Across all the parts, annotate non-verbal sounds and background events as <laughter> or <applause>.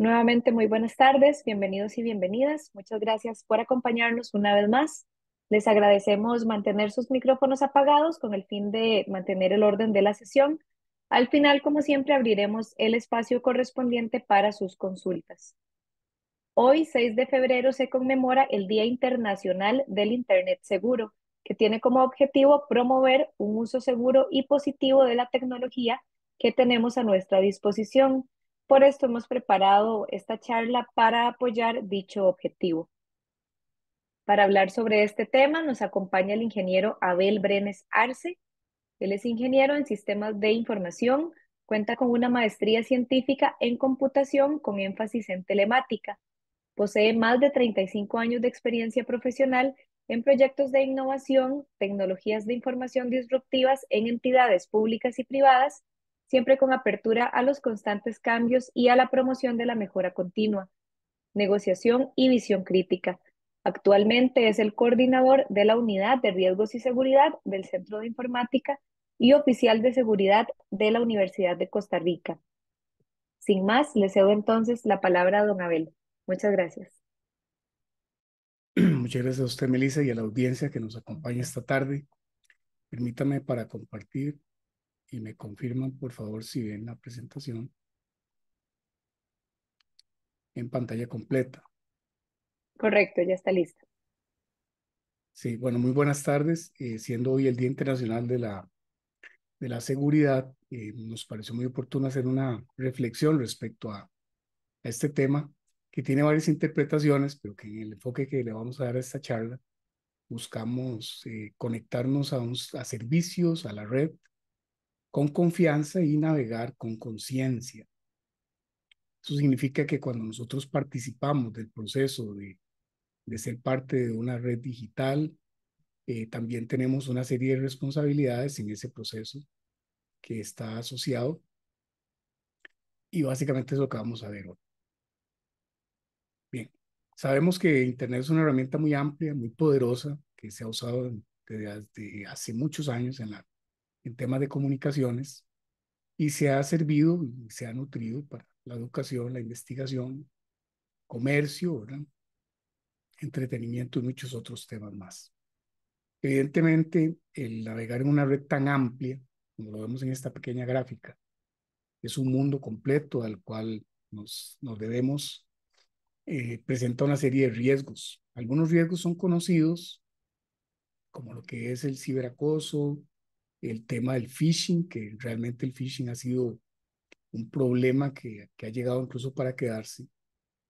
Nuevamente, muy buenas tardes, bienvenidos y bienvenidas. Muchas gracias por acompañarnos una vez más. Les agradecemos mantener sus micrófonos apagados con el fin de mantener el orden de la sesión. Al final, como siempre, abriremos el espacio correspondiente para sus consultas. Hoy, 6 de febrero, se conmemora el Día Internacional del Internet Seguro, que tiene como objetivo promover un uso seguro y positivo de la tecnología que tenemos a nuestra disposición por esto hemos preparado esta charla para apoyar dicho objetivo. Para hablar sobre este tema nos acompaña el ingeniero Abel Brenes Arce. Él es ingeniero en sistemas de información, cuenta con una maestría científica en computación con énfasis en telemática. Posee más de 35 años de experiencia profesional en proyectos de innovación, tecnologías de información disruptivas en entidades públicas y privadas siempre con apertura a los constantes cambios y a la promoción de la mejora continua, negociación y visión crítica. Actualmente es el coordinador de la Unidad de Riesgos y Seguridad del Centro de Informática y oficial de seguridad de la Universidad de Costa Rica. Sin más, le cedo entonces la palabra a don Abel. Muchas gracias. <clears throat> Muchas gracias a usted, Melissa, y a la audiencia que nos acompaña esta tarde. Permítame para compartir y me confirman, por favor, si ven la presentación en pantalla completa. Correcto, ya está lista. Sí, bueno, muy buenas tardes. Eh, siendo hoy el Día Internacional de la, de la Seguridad, eh, nos pareció muy oportuno hacer una reflexión respecto a, este tema que tiene varias interpretaciones, pero que en el enfoque que le vamos a dar a esta charla buscamos eh, conectarnos a, a servicios, a la red, con confianza y navegar con conciencia. Eso significa que cuando nosotros participamos del proceso de, ser parte de una red digital, eh, también tenemos una serie de responsabilidades en ese proceso que está asociado. Y básicamente es lo que vamos a ver hoy. Bien, sabemos que Internet es una herramienta muy amplia, muy poderosa, que se ha usado desde hace muchos años en la en temas de comunicaciones y se ha servido y se ha nutrido para la educación, la investigación, comercio, ¿verdad? entretenimiento y muchos otros temas más. Evidentemente, el navegar en una red tan amplia, como lo vemos en esta pequeña gráfica, es un mundo completo al cual nos, nos debemos, eh, presenta una serie de riesgos. Algunos riesgos son conocidos, como lo que es el ciberacoso, el tema del phishing, que realmente el phishing ha sido un problema que, que ha llegado incluso para quedarse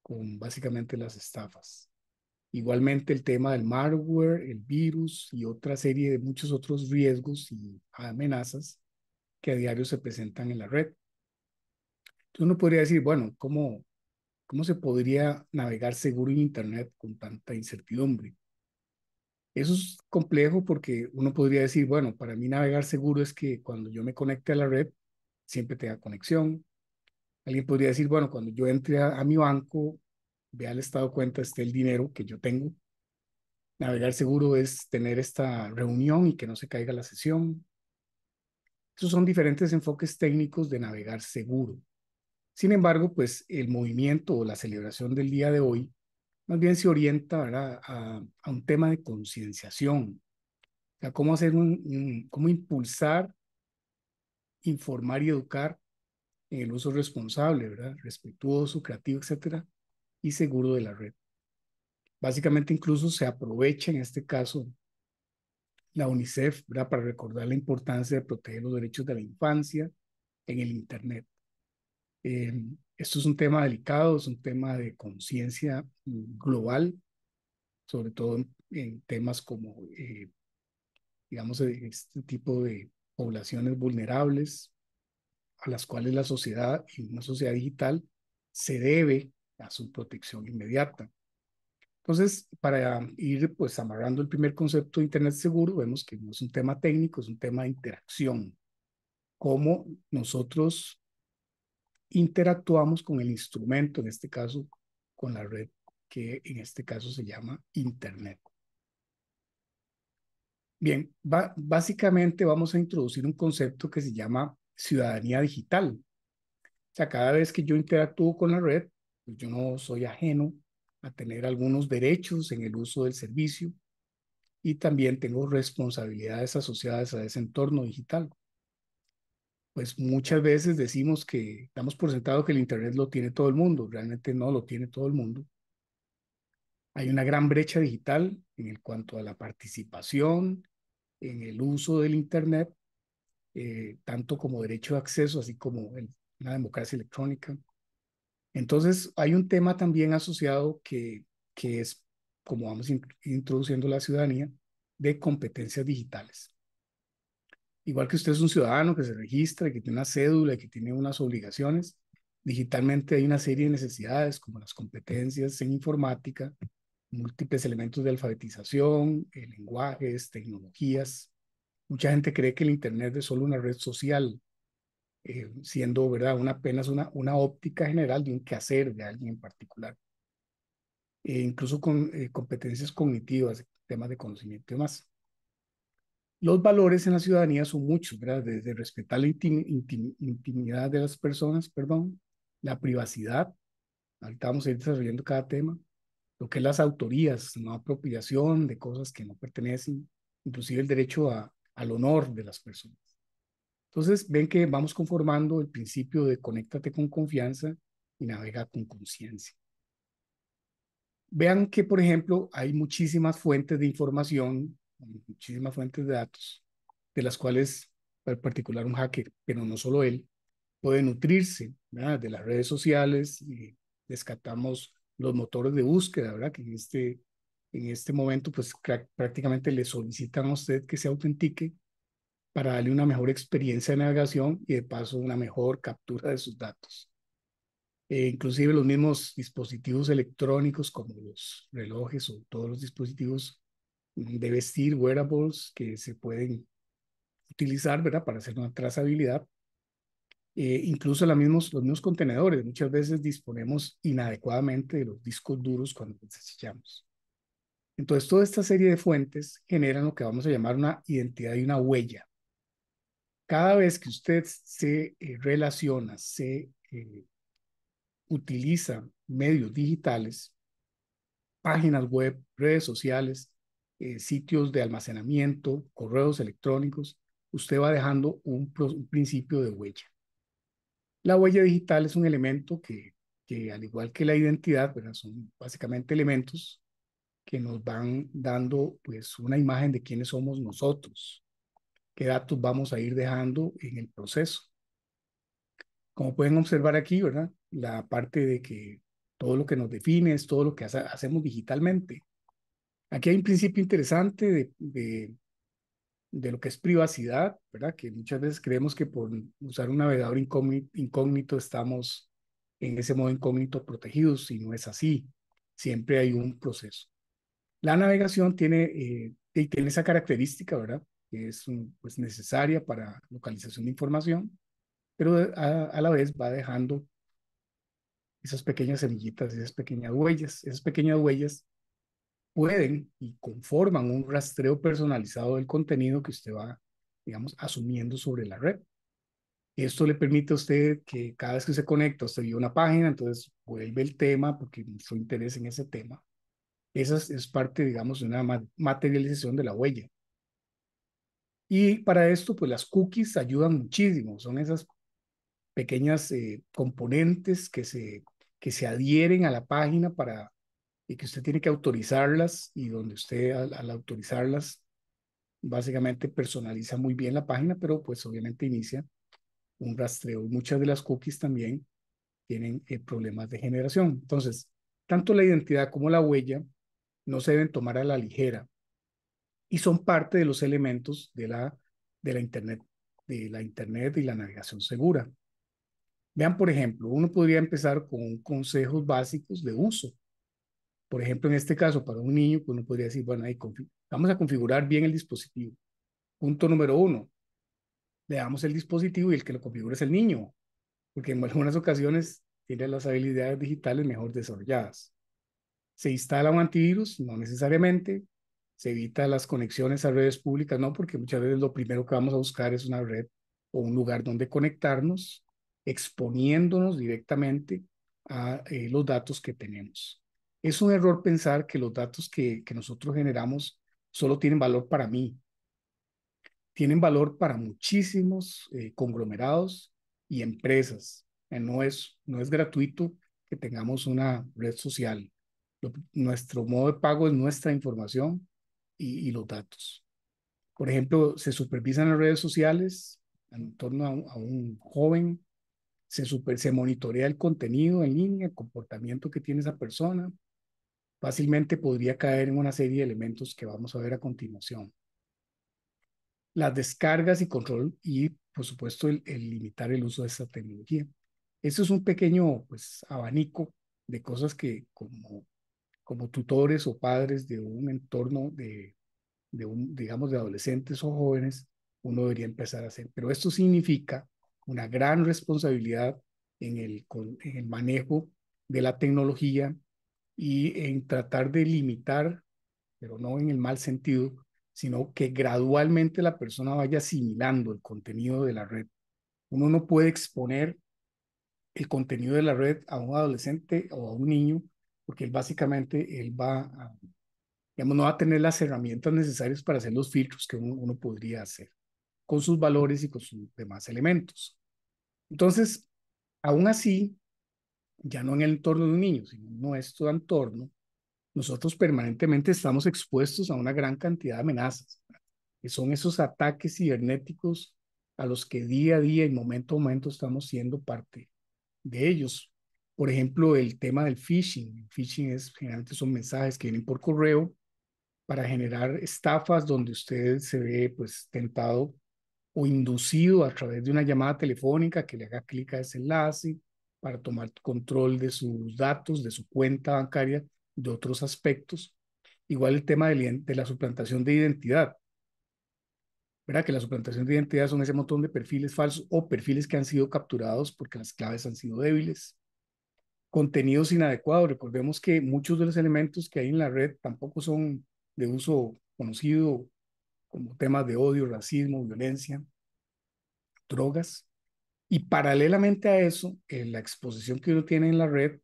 con básicamente las estafas. Igualmente el tema del malware, el virus y otra serie de muchos otros riesgos y amenazas que a diario se presentan en la red. Entonces uno podría decir, bueno, ¿cómo, cómo se podría navegar seguro en Internet con tanta incertidumbre? Eso es complejo porque uno podría decir, bueno, para mí navegar seguro es que cuando yo me conecte a la red, siempre tenga conexión. Alguien podría decir, bueno, cuando yo entre a, mi banco, vea el estado de cuenta, esté el dinero que yo tengo. Navegar seguro es tener esta reunión y que no se caiga la sesión. Esos son diferentes enfoques técnicos de navegar seguro. Sin embargo, pues el movimiento o la celebración del día de hoy más bien se orienta A, un tema de concienciación, a sea, cómo hacer un, cómo impulsar, informar y educar en el uso responsable, ¿verdad? Respetuoso, creativo, etcétera, y seguro de la red. Básicamente incluso se aprovecha en este caso la UNICEF, ¿verdad? Para recordar la importancia de proteger los derechos de la infancia en el Internet. Em, esto es un tema delicado, es un tema de conciencia global, sobre todo en, temas como, eh, digamos, e, este tipo de poblaciones vulnerables a las cuales la sociedad y una sociedad digital se debe a su protección inmediata. Entonces, para ir pues amarrando el primer concepto de Internet seguro, vemos que no es un tema técnico, es un tema de interacción. Cómo nosotros interactuamos con el instrumento, en este caso con la red que en este caso se llama Internet. Bien, básicamente vamos a introducir un concepto que se llama ciudadanía digital. O sea, cada vez que yo interactúo con la red, pues yo no soy ajeno a tener algunos derechos en el uso del servicio y también tengo responsabilidades asociadas a ese entorno digital pues muchas veces decimos que damos por sentado que el Internet lo tiene todo el mundo, realmente no lo tiene todo el mundo. Hay una gran brecha digital en el cuanto a la participación, en el uso del Internet, eh, tanto como derecho de acceso, así como en la democracia electrónica. Entonces, hay un tema también asociado que, que es, como vamos introduciendo la ciudadanía, de competencias digitales igual que usted es un ciudadano que se registra, que tiene una cédula, y que tiene unas obligaciones, digitalmente hay una serie de necesidades como las competencias en informática, múltiples elementos de alfabetización, eh, lenguajes, tecnologías. Mucha gente cree que el Internet es solo una red social, eh, siendo ¿verdad? Una, apenas una, una óptica general de un quehacer de alguien en particular. E incluso con eh, competencias cognitivas, temas de conocimiento y demás los valores en la ciudadanía son muchos, ¿verdad? Desde respetar la intimidad de las personas, perdón, la privacidad, ahorita vamos a ir desarrollando cada tema, lo que es las autorías, no apropiación de cosas que no pertenecen, inclusive el derecho a, al honor de las personas. Entonces, ven que vamos conformando el principio de conéctate con confianza y navega con conciencia. Vean que, por ejemplo, hay muchísimas fuentes de información muchísimas fuentes de datos, de las cuales, en particular un hacker, pero no solo él, puede nutrirse de las redes sociales y descartamos los motores de búsqueda, ¿verdad? Que en este, en este momento, pues prácticamente le solicitan a usted que se autentique para darle una mejor experiencia de navegación y de paso una mejor captura de sus datos. E inclusive los mismos dispositivos electrónicos como los relojes o todos los dispositivos de vestir, wearables que se pueden utilizar, ¿verdad? Para hacer una trazabilidad. Eh, incluso los mismos, los mismos contenedores, muchas veces disponemos inadecuadamente de los discos duros cuando necesitamos. Entonces, toda esta serie de fuentes generan lo que vamos a llamar una identidad y una huella. Cada vez que usted se eh, relaciona, se eh, utiliza medios digitales, páginas web, redes sociales, eh, sitios de almacenamiento, correos electrónicos, usted va dejando un, principio de huella. La huella digital es un elemento que, al igual que la identidad, son básicamente elementos que nos van dando pues, una imagen de quiénes somos nosotros, qué datos vamos a ir dejando en el proceso. Como pueden observar aquí, ¿verdad? La parte de que todo lo que nos define es todo lo que hacemos digitalmente. Aquí hay un principio interesante de, de, lo que es privacidad, ¿verdad? Que muchas veces creemos que por usar un navegador incógnito, estamos en ese modo incógnito protegidos y no es así. Siempre hay un proceso. La navegación tiene, eh, tiene esa característica, ¿verdad? Que es pues, necesaria para localización de información, pero a, a la vez va dejando esas pequeñas semillitas, esas pequeñas huellas. Esas pequeñas huellas pueden y conforman un rastreo personalizado del contenido que usted va, digamos, asumiendo sobre la red. Esto le permite a usted que cada vez que se conecta, usted vio una página, entonces vuelve el tema porque su interés en ese tema. Esa es parte, digamos, de una materialización de la huella. Y para esto, pues las cookies ayudan muchísimo. Son esas pequeñas eh, componentes que se, que se adhieren a la página para y que usted tiene que autorizarlas y donde usted al, autorizarlas básicamente personaliza muy bien la página, pero pues obviamente inicia un rastreo. Muchas de las cookies también tienen eh, problemas de generación. Entonces, tanto la identidad como la huella no se deben tomar a la ligera y son parte de los elementos de la, de la, internet, de la Internet y la navegación segura. Vean, por ejemplo, uno podría empezar con consejos básicos de uso por ejemplo, en este caso, para un niño, pues, uno podría decir, bueno, ahí vamos a configurar bien el dispositivo. Punto número uno, le damos el dispositivo y el que lo configura es el niño, porque en algunas ocasiones tiene las habilidades digitales mejor desarrolladas. Se instala un antivirus, no necesariamente, se evita las conexiones a redes públicas, no, porque muchas veces lo primero que vamos a buscar es una red o un lugar donde conectarnos, exponiéndonos directamente a eh, los datos que tenemos es un error pensar que los datos que, nosotros generamos solo tienen valor para mí. Tienen valor para muchísimos eh, conglomerados y empresas. Eh, no, es, no es gratuito que tengamos una red social. nuestro modo de pago es nuestra información y, los datos. Por ejemplo, se supervisan las redes sociales en torno a, un, joven, se, se monitorea el contenido en línea, el comportamiento que tiene esa persona, fácilmente podría caer en una serie de elementos que vamos a ver a continuación. Las descargas y control y, por supuesto, el, limitar el uso de esta tecnología. Eso es un pequeño pues, abanico de cosas que como, como tutores o padres de un entorno de, de un, digamos, de adolescentes o jóvenes, uno debería empezar a hacer. Pero esto significa una gran responsabilidad en el, en el manejo de la tecnología y en tratar de limitar, pero no en el mal sentido, sino que gradualmente la persona vaya asimilando el contenido de la red. Uno no puede exponer el contenido de la red a un adolescente o a un niño, porque él básicamente él va digamos, no va a tener las herramientas necesarias para hacer los filtros que uno podría hacer con sus valores y con sus demás elementos. Entonces, aún así, ya no en el entorno de un niño, sino en nuestro entorno, nosotros permanentemente estamos expuestos a una gran cantidad de amenazas, que son esos ataques cibernéticos a los que día a día y momento a momento estamos siendo parte de ellos. Por ejemplo, el tema del phishing. El phishing es generalmente son mensajes que vienen por correo para generar estafas donde usted se ve pues tentado o inducido a través de una llamada telefónica que le haga clic a ese enlace para tomar control de sus datos, de su cuenta bancaria, de otros aspectos. Igual el tema de, la suplantación de identidad. ¿Verdad? Que la suplantación de identidad son ese montón de perfiles falsos o perfiles que han sido capturados porque las claves han sido débiles. Contenidos inadecuados. Recordemos que muchos de los elementos que hay en la red tampoco son de uso conocido como temas de odio, racismo, violencia, drogas. Y paralelamente a eso, eh, la exposición que uno tiene en la red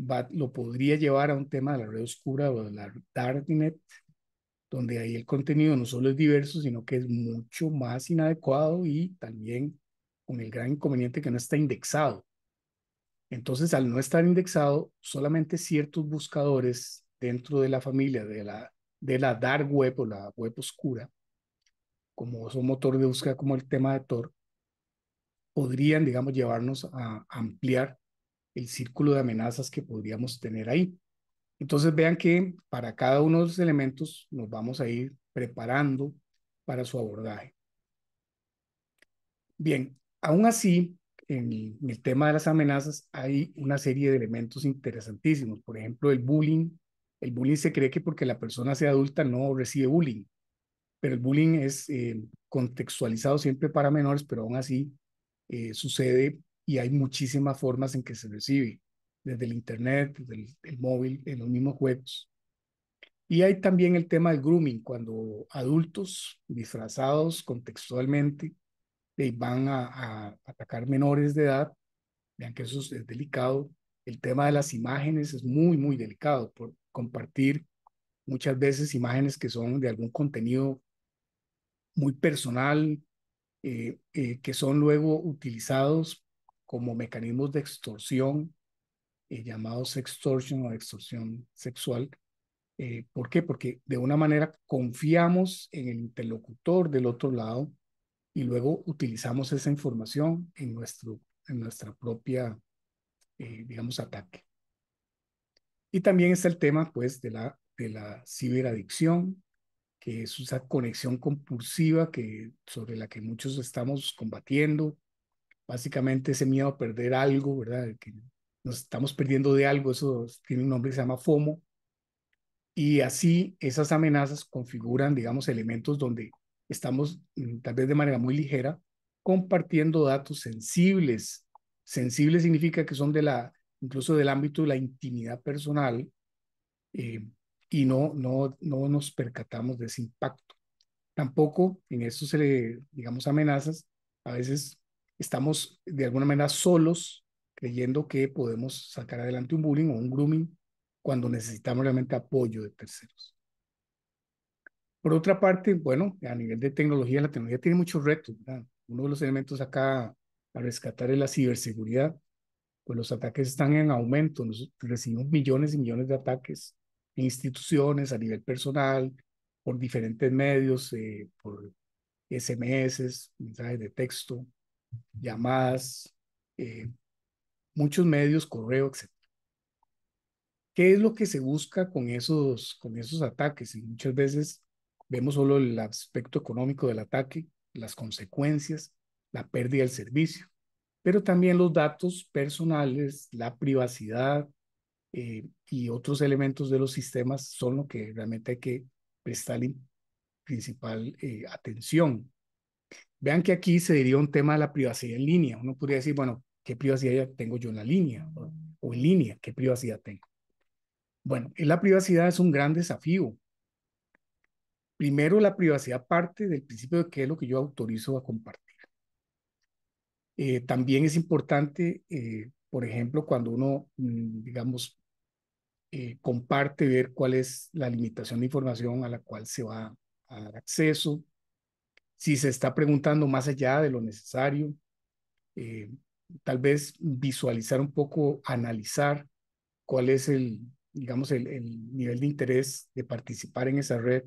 va, lo podría llevar a un tema de la red oscura o de la darknet, donde ahí el contenido no solo es diverso, sino que es mucho más inadecuado y también con el gran inconveniente que no está indexado. Entonces, al no estar indexado, solamente ciertos buscadores dentro de la familia de la, de la dark web o la web oscura, como es un motor de búsqueda como el tema de Tor, podrían, digamos, llevarnos a ampliar el círculo de amenazas que podríamos tener ahí. Entonces vean que para cada uno de los elementos nos vamos a ir preparando para su abordaje. Bien, aún así, en el, tema de las amenazas hay una serie de elementos interesantísimos. Por ejemplo, el bullying. El bullying se cree que porque la persona sea adulta no recibe bullying, pero el bullying es eh, contextualizado siempre para menores, pero aún así eh, sucede y hay muchísimas formas en que se recibe, desde el Internet, desde el, móvil, en los mismos juegos. Y hay también el tema del grooming, cuando adultos disfrazados contextualmente eh, van a, atacar menores de edad, vean que eso es delicado. El tema de las imágenes es muy, muy delicado por compartir muchas veces imágenes que son de algún contenido muy personal, eh, eh, que son luego utilizados como mecanismos de extorsión, eh, llamados extorsión o extorsión sexual. ¿Por qué? Porque de una manera confiamos en el interlocutor del otro lado y luego utilizamos esa información en, nuestro, en nuestra propia, digamos, ataque. Y también está el tema, pues, de la, de la ciberadicción, que es esa conexión compulsiva que, sobre la que muchos estamos combatiendo, básicamente ese miedo a perder algo, ¿verdad? Que nos estamos perdiendo de algo, eso tiene un nombre que se llama FOMO. Y así esas amenazas configuran, digamos, elementos donde estamos, mm, tal vez de manera muy ligera, compartiendo datos sensibles. sensibles significa que son de la, incluso del ámbito de la intimidad personal, eh, y no, no, no nos percatamos de ese impacto. Tampoco en esto se le, digamos, amenazas. A veces estamos de alguna manera solos creyendo que podemos sacar adelante un bullying o un grooming cuando necesitamos realmente apoyo de terceros. Por otra parte, bueno, a nivel de tecnología, la tecnología tiene muchos retos. Uno de los elementos acá a rescatar es la ciberseguridad. Pues los ataques están en aumento, recibimos millones y millones de ataques instituciones a nivel personal, por diferentes medios, eh, por SMS, mensajes de texto, llamadas, eh, muchos medios, correo, etc. ¿Qué es lo que se busca con esos, con esos ataques? Y muchas veces vemos solo el aspecto económico del ataque, las consecuencias, la pérdida del servicio, pero también los datos personales, la privacidad, eh, y otros elementos de los sistemas son lo que realmente hay que prestar principal eh, atención. Vean que aquí se diría un tema de la privacidad en línea. Uno podría decir, bueno, ¿qué privacidad tengo yo en la línea? O, en línea, ¿qué privacidad tengo? Bueno, eh, la privacidad es un gran desafío. Primero, la privacidad parte del principio de qué es lo que yo autorizo a compartir. también es importante, por ejemplo, cuando uno, mm, digamos, eh, comparte, ver cuál es la limitación de información a la cual se va a dar acceso, si se está preguntando más allá de lo necesario, eh, tal vez visualizar un poco, analizar cuál es el, digamos, el, nivel de interés de participar en esa red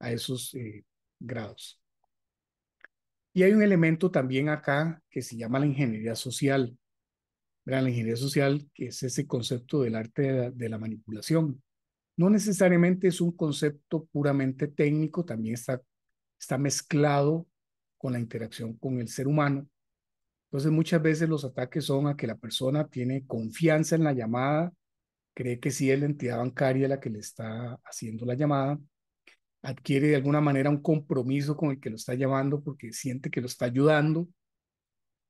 a esos eh, grados. Y hay un elemento también acá que se llama la ingeniería social la ingeniería social, que es ese concepto del arte de la, manipulación. No necesariamente es un concepto puramente técnico, también está, está mezclado con la interacción con el ser humano. Entonces muchas veces los ataques son a que la persona tiene confianza en la llamada, cree que sí es la entidad bancaria la que le está haciendo la llamada, adquiere de alguna manera un compromiso con el que lo está llamando porque siente que lo está ayudando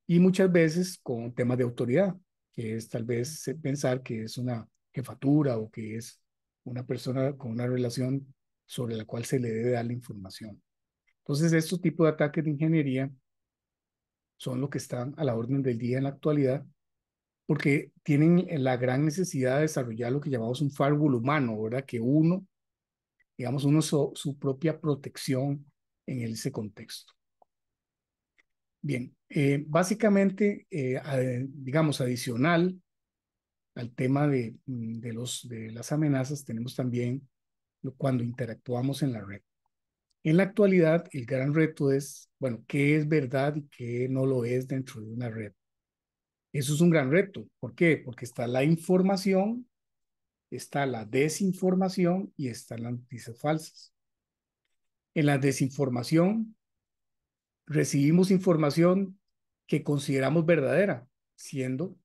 y muchas veces con temas de autoridad que es tal vez eh, pensar que es una jefatura o que es una persona con una relación sobre la cual se le debe dar la información. Entonces, estos tipos de ataques de ingeniería son los que están a la orden del día en la actualidad porque tienen la gran necesidad de desarrollar lo que llamamos un firewall humano, ¿verdad? Que uno, digamos, uno su propia protección en ese contexto. Bien, eh, básicamente, eh, digamos, adicional al tema de, mm, de, los, de las amenazas, tenemos también cuando interactuamos en la red. En la actualidad, el gran reto es, bueno, qué es verdad y qué no lo es dentro de una red. Eso es un gran reto. ¿Por qué? Porque está la información, está la desinformación y están las noticias falsas. En la desinformación, recibimos información que consideramos verdadera, siendo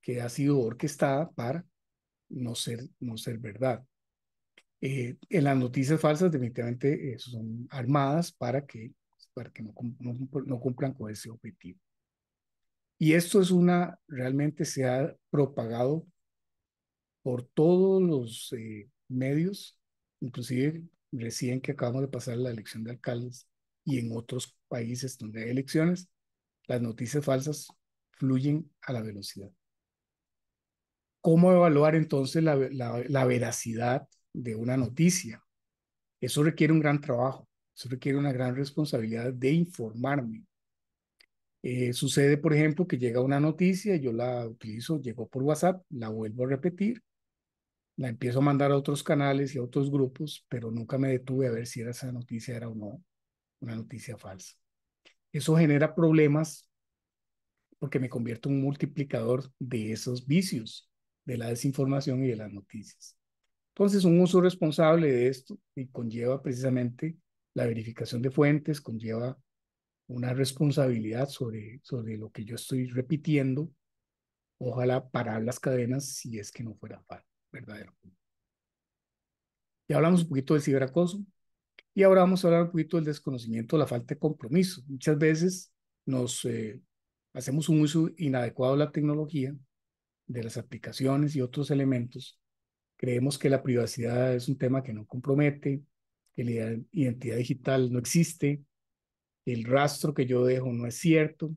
que ha sido orquestada para no ser, no ser verdad. Eh, en las noticias falsas, definitivamente, eh, son armadas para que, para que no, no, cumplan con ese objetivo. Y esto es una, realmente se ha propagado por todos los eh, medios, inclusive recién que acabamos de pasar la elección de alcaldes y en otros países donde hay elecciones, las noticias falsas fluyen a la velocidad. ¿Cómo evaluar entonces la, veracidad de una noticia? Eso requiere un gran trabajo, eso requiere una gran responsabilidad de informarme. Eh, sucede, por ejemplo, que llega una noticia, yo la utilizo, llegó por WhatsApp, la vuelvo a repetir, la empiezo a mandar a otros canales y a otros grupos, pero nunca me detuve a ver si era esa noticia era o no una noticia falsa. Eso genera problemas porque me convierto en un multiplicador de esos vicios, de la desinformación y de las noticias. Entonces, un uso responsable de esto y conlleva precisamente la verificación de fuentes, conlleva una responsabilidad sobre, sobre lo que yo estoy repitiendo. Ojalá parar las cadenas si es que no fuera falso verdadero. Ya hablamos un poquito del ciberacoso, y ahora vamos a hablar un poquito del desconocimiento, la falta de compromiso. Muchas veces nos eh, hacemos un uso inadecuado de la tecnología, de las aplicaciones y otros elementos. Creemos que la privacidad es un tema que no compromete, que la identidad digital no existe, el rastro que yo dejo no es cierto,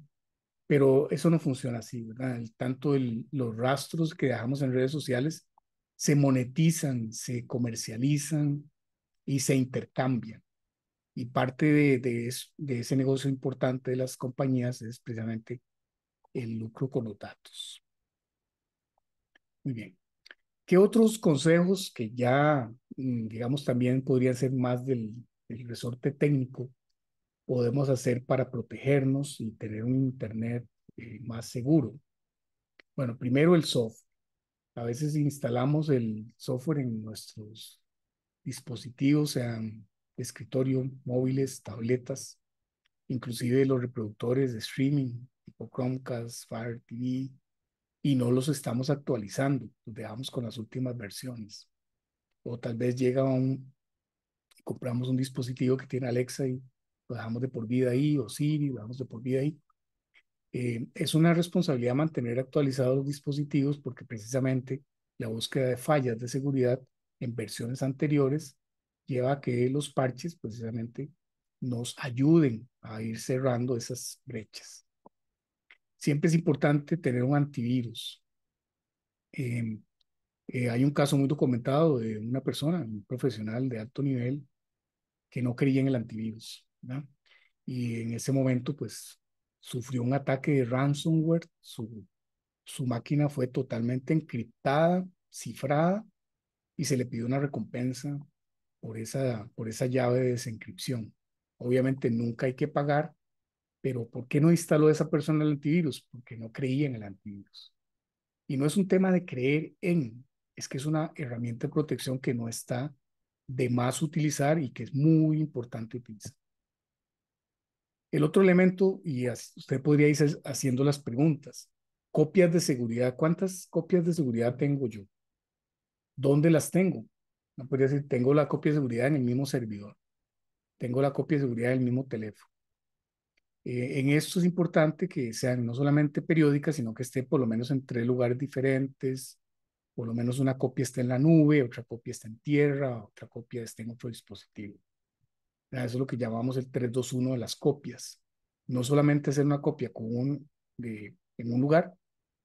pero eso no funciona así, ¿verdad? El, tanto los rastros que dejamos en redes sociales se monetizan, se comercializan, y se intercambian. Y parte de, de, ese negocio importante de las compañías es precisamente el lucro con los datos. Muy bien. ¿Qué otros consejos que ya, mm, digamos, también podrían ser más del, resorte técnico podemos hacer para protegernos y tener un Internet eh, más seguro? Bueno, primero el software. A veces instalamos el software en nuestros dispositivos, sean escritorio, móviles, tabletas, inclusive los reproductores de streaming, tipo Chromecast, Fire TV, y no los estamos actualizando, los dejamos con las últimas versiones. O tal vez llega un, compramos un dispositivo que tiene Alexa y lo dejamos de por vida ahí, o Siri, lo dejamos de por vida ahí. Eh, es una responsabilidad mantener actualizados los dispositivos porque precisamente la búsqueda de fallas de seguridad en versiones anteriores, lleva a que los parches precisamente nos ayuden a ir cerrando esas brechas. Siempre es importante tener un antivirus. Em, eh, hay un caso muy documentado de una persona, un profesional de alto nivel, que no creía en el antivirus. Y en ese momento, pues, sufrió un ataque de ransomware, su, su máquina fue totalmente encriptada, cifrada, y se le pidió una recompensa por esa, por esa llave de desencripción. Obviamente nunca hay que pagar, pero ¿por qué no instaló esa persona el antivirus? Porque no creía en el antivirus. Y no es un tema de creer en, es que es una herramienta de protección que no está de más utilizar y que es muy importante utilizar. El otro elemento, y usted podría ir haciendo las preguntas, copias de seguridad. ¿Cuántas copias de seguridad tengo yo? ¿Dónde las tengo? No podría decir, tengo la copia de seguridad en el mismo servidor, tengo la copia de seguridad en el mismo teléfono. Eh, en esto es importante que sean no solamente periódicas, sino que esté por lo menos en tres lugares diferentes, por lo menos una copia está en la nube, otra copia está en tierra, otra copia esté en otro dispositivo. Eso es lo que llamamos el 321 de las copias. No solamente hacer una copia con en un lugar,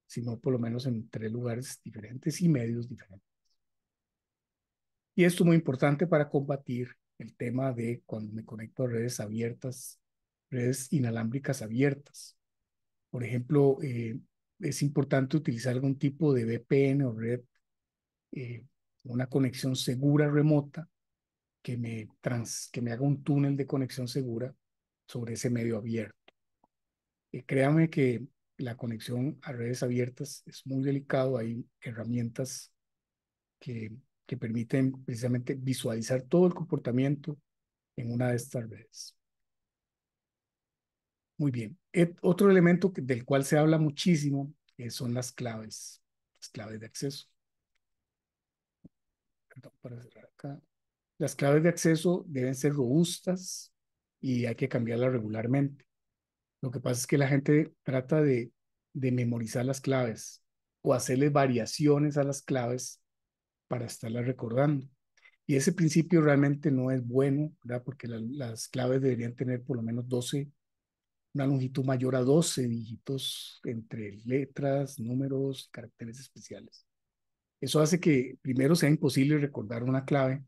sino por lo menos en tres lugares diferentes y medios diferentes. Y esto es muy importante para combatir el tema de cuando me conecto a redes abiertas, redes inalámbricas abiertas. Por ejemplo, eh, es importante utilizar algún tipo de VPN o red, eh, una conexión segura remota que me, que me haga un túnel de conexión segura sobre ese medio abierto. Eh, créame créanme que la conexión a redes abiertas es muy delicado, hay herramientas que que permiten precisamente visualizar todo el comportamiento en una de estas redes. Muy bien. otro elemento del cual se habla muchísimo eh, son las claves, las claves de acceso. Las claves de acceso deben ser robustas y hay que cambiarlas regularmente. Lo que pasa es que la gente trata de, de memorizar las claves o hacerle variaciones a las claves para estarla recordando. Y ese principio realmente no es bueno, ¿verdad? Porque las claves deberían tener por lo menos 12, una longitud mayor a 12 dígitos entre letras, números, caracteres especiales. Eso hace que primero sea imposible recordar una clave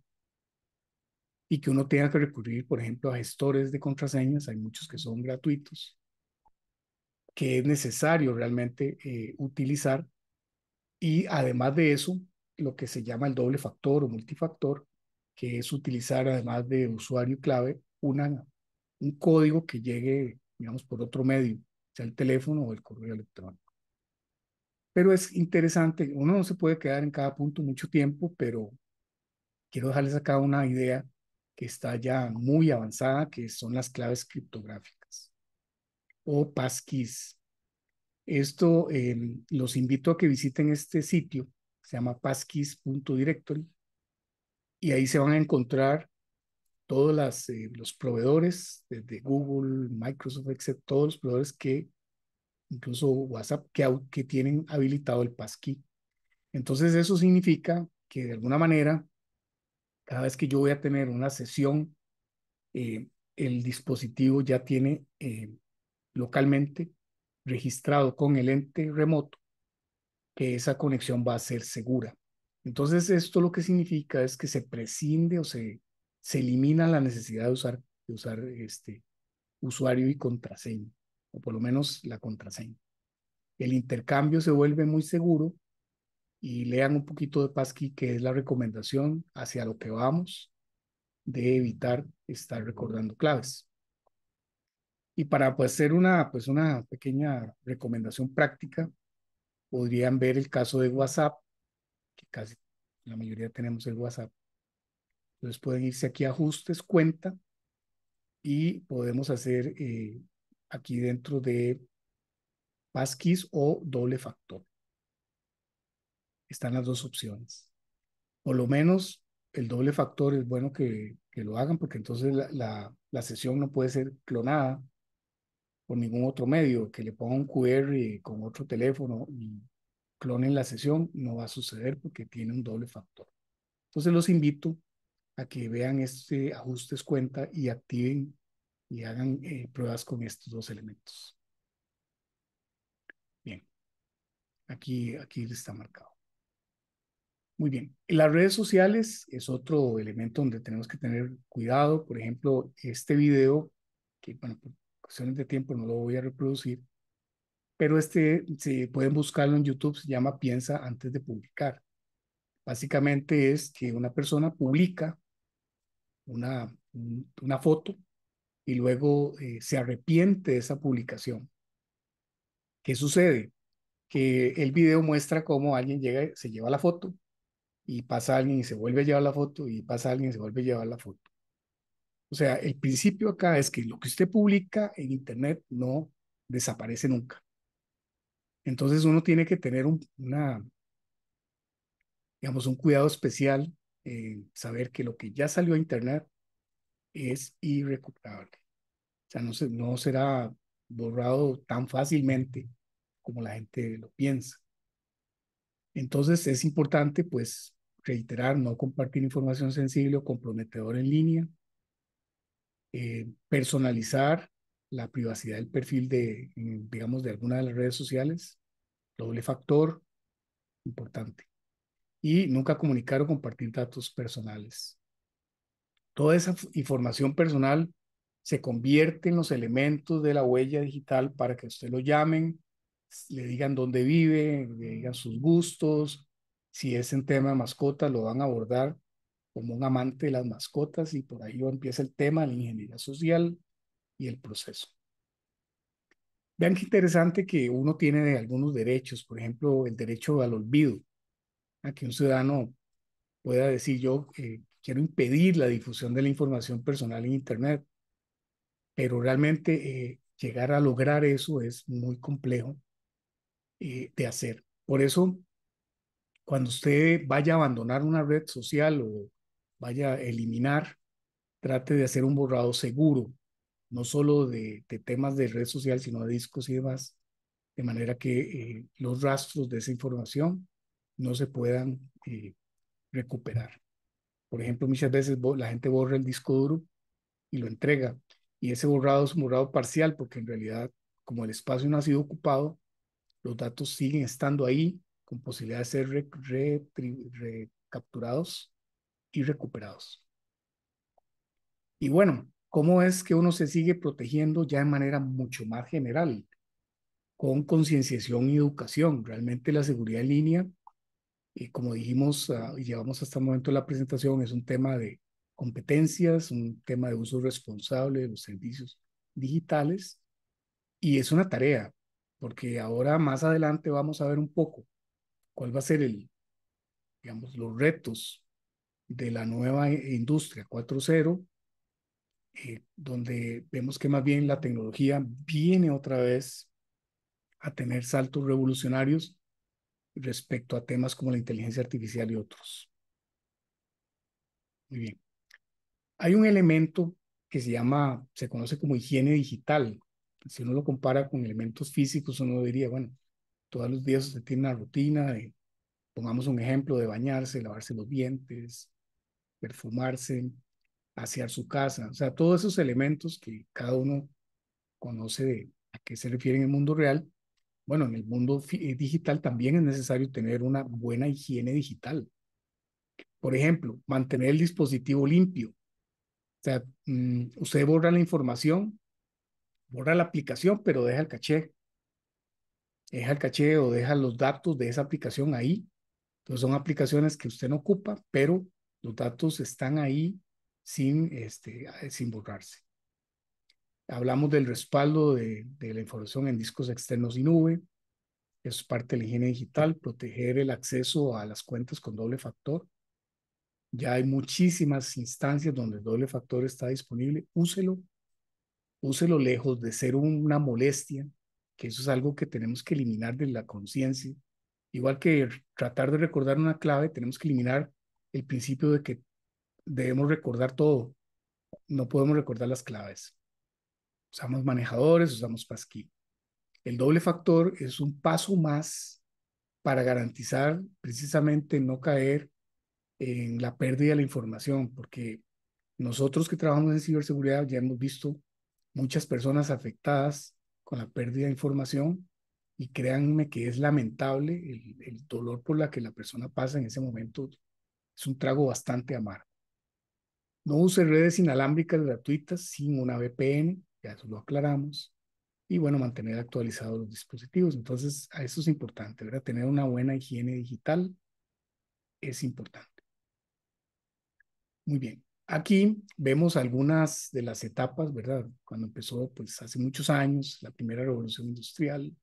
y que uno tenga que recurrir, por ejemplo, a gestores de contraseñas, hay muchos que son gratuitos, que es necesario realmente eh, utilizar. Y además de eso, lo que se llama el doble factor o multifactor, que es utilizar además de usuario y clave una, un código que llegue, digamos, por otro medio, sea el teléfono o el correo electrónico. Pero es interesante, uno no se puede quedar en cada punto mucho tiempo, pero quiero dejarles acá una idea que está ya muy avanzada, que son las claves criptográficas o passkeys. Esto eh, los invito a que visiten este sitio se llama passkeys.directory, y ahí se van a encontrar todos eh, los proveedores, desde Google, Microsoft, etc., todos los proveedores que, incluso WhatsApp, que, tienen habilitado el passkey. Entonces eso significa que de alguna manera, cada vez que yo voy a tener una sesión, eh, el dispositivo ya tiene eh, localmente registrado con el ente remoto que esa conexión va a ser segura. Entonces, esto lo que significa es que se prescinde o se, se elimina la necesidad de usar, de usar este usuario y contraseña, o por lo menos la contraseña. El intercambio se vuelve muy seguro y lean un poquito de Pasqui, que es la recomendación hacia lo que vamos de evitar estar recordando claves. Y para pues, hacer una, pues, una pequeña recomendación práctica, Podrían ver el caso de WhatsApp, que casi la mayoría tenemos el WhatsApp. Entonces pueden irse aquí a ajustes, cuenta, y podemos hacer eh, aquí dentro de Passkeys o doble factor. Están las dos opciones. Por lo menos el doble factor es bueno que, que lo hagan porque entonces la, la sesión no puede ser clonada por ningún otro medio, que le ponga un QR con otro teléfono y clonen la sesión, no va a suceder porque tiene un doble factor. Entonces los invito a que vean este ajustes cuenta y activen y hagan eh, pruebas con estos dos elementos. Bien, aquí, aquí está marcado. Muy bien, las redes sociales es otro elemento donde tenemos que tener cuidado. Por ejemplo, este video, que bueno, de tiempo no lo voy a reproducir, pero este, se pueden buscarlo en YouTube, se llama Piensa antes de publicar. Básicamente es que una persona publica una, una foto y luego eh, se arrepiente de esa publicación. ¿Qué sucede? Que el video muestra cómo alguien llega, se lleva la foto y pasa alguien y se vuelve a llevar la foto y pasa alguien y se vuelve a llevar la foto. O sea, el principio acá es que lo que usted publica en Internet no desaparece nunca. Entonces uno tiene que tener un, una, digamos, un cuidado especial en saber que lo que ya salió a Internet es irrecuperable. O sea, no, no será borrado tan fácilmente como la gente lo piensa. Entonces es importante, pues, reiterar, no compartir información sensible o comprometedora en línea, eh, personalizar la privacidad del perfil de, digamos, de alguna de las redes sociales, doble factor, importante. Y nunca comunicar o compartir datos personales. Toda esa información personal se convierte en los elementos de la huella digital para que usted lo llamen, le digan dónde vive, le digan sus gustos, si es en tema de mascota, lo van a abordar como un amante de las mascotas y por ahí empieza el tema de la ingeniería social y el proceso. Vean qué interesante que uno tiene algunos derechos, por ejemplo, el derecho al olvido, a que un ciudadano pueda decir yo eh, quiero impedir la difusión de la información personal en Internet, pero realmente eh, llegar a lograr eso es muy complejo eh, de hacer. Por eso, cuando usted vaya a abandonar una red social o vaya a eliminar, trate de hacer un borrado seguro, no solo de, temas de red social, sino de discos y demás, de manera que eh, los rastros de esa información no se puedan eh, recuperar. Por ejemplo, muchas veces la gente borra el disco duro y lo entrega, y ese borrado es un borrado parcial, porque en realidad, como el espacio no ha sido ocupado, los datos siguen estando ahí, con posibilidad de ser recapturados y recuperados. Y bueno, ¿cómo es que uno se sigue protegiendo ya de manera mucho más general? Con concienciación y educación. Realmente la seguridad en línea, y eh, como dijimos ah, y llevamos hasta el momento de la presentación, es un tema de competencias, un tema de uso responsable de los servicios digitales y es una tarea, porque ahora más adelante vamos a ver un poco cuál va a ser el, digamos, los retos de la nueva industria 4.0, eh, donde vemos que más bien la tecnología viene otra vez a tener saltos revolucionarios respecto a temas como la inteligencia artificial y otros. Muy bien. Hay un elemento que se llama, se conoce como higiene digital. Si uno lo compara con elementos físicos, uno diría, bueno, todos los días se tiene una rutina de, pongamos un ejemplo, de bañarse, lavarse los dientes, perfumarse, hacia su casa, o sea, todos esos elementos que cada uno conoce de a qué se refiere en el mundo real. Bueno, en el mundo eh, digital también es necesario tener una buena higiene digital. Por ejemplo, mantener el dispositivo limpio. O sea, mm, usted borra la información, borra la aplicación, pero deja el caché. Deja el caché o deja los datos de esa aplicación ahí. Entonces son aplicaciones que usted no ocupa, pero los datos están ahí sin, este, sin borrarse. Hablamos del respaldo de, de la información en discos externos y nube. es parte de la higiene digital, proteger el acceso a las cuentas con doble factor. Ya hay muchísimas instancias donde el doble factor está disponible. Úselo, úselo lejos de ser una molestia, que eso es algo que tenemos que eliminar de la conciencia. Igual que tratar de recordar una clave, tenemos que eliminar el principio de que debemos recordar todo. No podemos recordar las claves. Usamos manejadores, usamos pasquí. El doble factor es un paso más para garantizar precisamente no caer en la pérdida de la información, porque nosotros que trabajamos en ciberseguridad ya hemos visto muchas personas afectadas con la pérdida de información y créanme que es lamentable el, el dolor por la que la persona pasa en ese momento es un trago bastante amargo. No use redes inalámbricas gratuitas sin una VPN, ya eso lo aclaramos. Y bueno, mantener actualizados los dispositivos. Entonces, a eso es importante, ¿verdad? Tener una buena higiene digital es importante. Muy bien. Aquí vemos algunas de las etapas, ¿verdad? Cuando empezó, pues hace muchos años, la primera revolución industrial,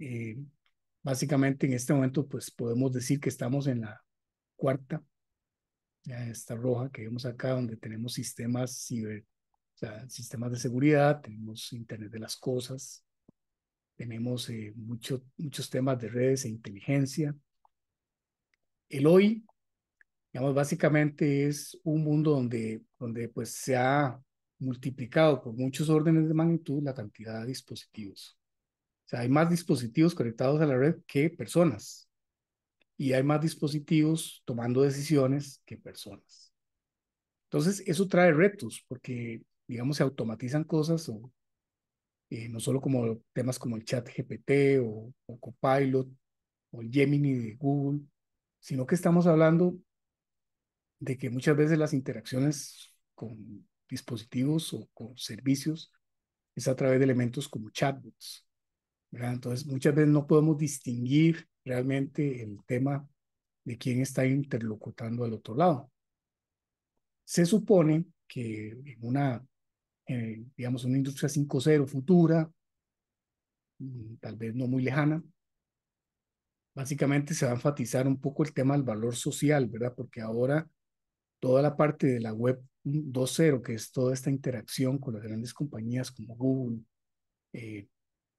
eh, básicamente en este momento, pues podemos decir que estamos en la cuarta, esta roja que vemos acá, donde tenemos sistemas ciber, sea, sistemas de seguridad, tenemos Internet de las Cosas, tenemos eh, muchos temas de redes e inteligencia. El hoy, digamos, básicamente es un mundo donde, donde pues se ha multiplicado por muchos órdenes de magnitud la cantidad de dispositivos. O sea, hay más dispositivos conectados a la red que personas y hay más dispositivos tomando decisiones que personas. Entonces, eso trae retos porque, digamos, se automatizan cosas, o, eh, no solo como temas como el chat GPT o, Copilot o el Gemini de Google, sino que estamos hablando de que muchas veces las interacciones con dispositivos o con servicios es a través de elementos como chatbots. ¿verdad? Entonces, muchas veces no podemos distinguir realmente el tema de quién está interlocutando al otro lado. Se supone que en una, eh, digamos, una industria 5.0 futura, mm, tal vez no muy lejana, básicamente se va a enfatizar un poco el tema del valor social, ¿verdad? Porque ahora toda la parte de la web 2.0, que es toda esta interacción con las grandes compañías como Google, eh,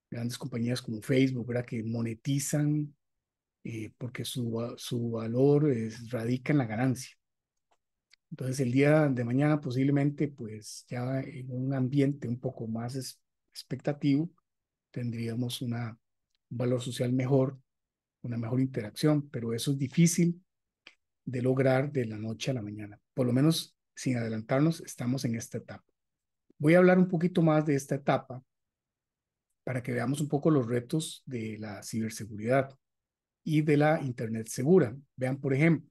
grandes compañías como Facebook, ¿verdad? Que monetizan eh, porque su, su valor es, radica en la ganancia. Entonces el día de mañana posiblemente pues ya en un ambiente un poco más expectativo tendríamos una, un valor social mejor, una mejor interacción, pero eso es difícil de lograr de la noche a la mañana. Por lo menos sin adelantarnos estamos en esta etapa. Voy a hablar un poquito más de esta etapa para que veamos un poco los retos de la ciberseguridad y de la Internet segura. Vean, por ejemplo,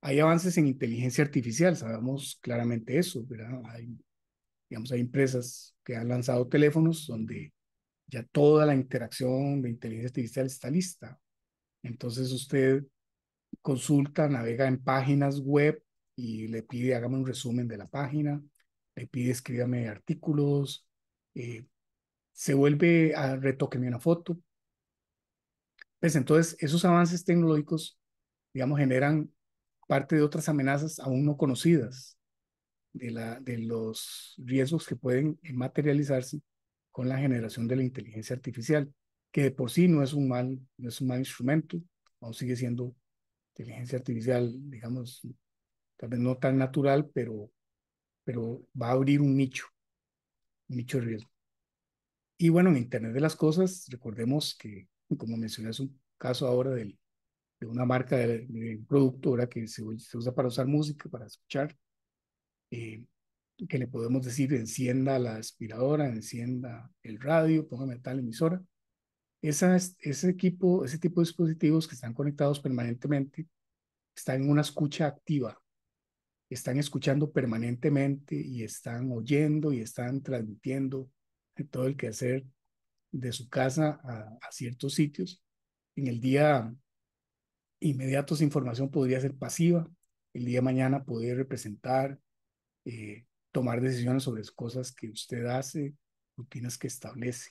hay avances en inteligencia artificial, sabemos claramente eso, ¿verdad? Hay, digamos, hay empresas que han lanzado teléfonos donde ya toda la interacción de inteligencia artificial está lista. Entonces usted consulta, navega en páginas web y le pide, hágame un resumen de la página, le pide, escríbame artículos, eh, se vuelve a retoqueme una foto, pues, entonces, esos avances tecnológicos, digamos, generan parte de otras amenazas aún no conocidas, de, la, de los riesgos que pueden materializarse con la generación de la inteligencia artificial, que de por sí no es un mal, no es un mal instrumento, aún sigue siendo inteligencia artificial, digamos, tal vez no tan natural, pero, pero va a abrir un nicho, un nicho de riesgo. Y bueno, en Internet de las Cosas, recordemos que como mencioné es un caso ahora del, de una marca de, productora un producto que se, usa para usar música, para escuchar, eh, que le podemos decir encienda la aspiradora, encienda el radio, póngame tal emisora. ese, equipo, ese tipo de dispositivos que están conectados permanentemente están en una escucha activa, están escuchando permanentemente y están oyendo y están transmitiendo todo el quehacer de su casa a, ciertos sitios. En el día inmediato esa información podría ser pasiva, el día de mañana podría representar, eh, tomar decisiones sobre las cosas que usted hace, rutinas que establece.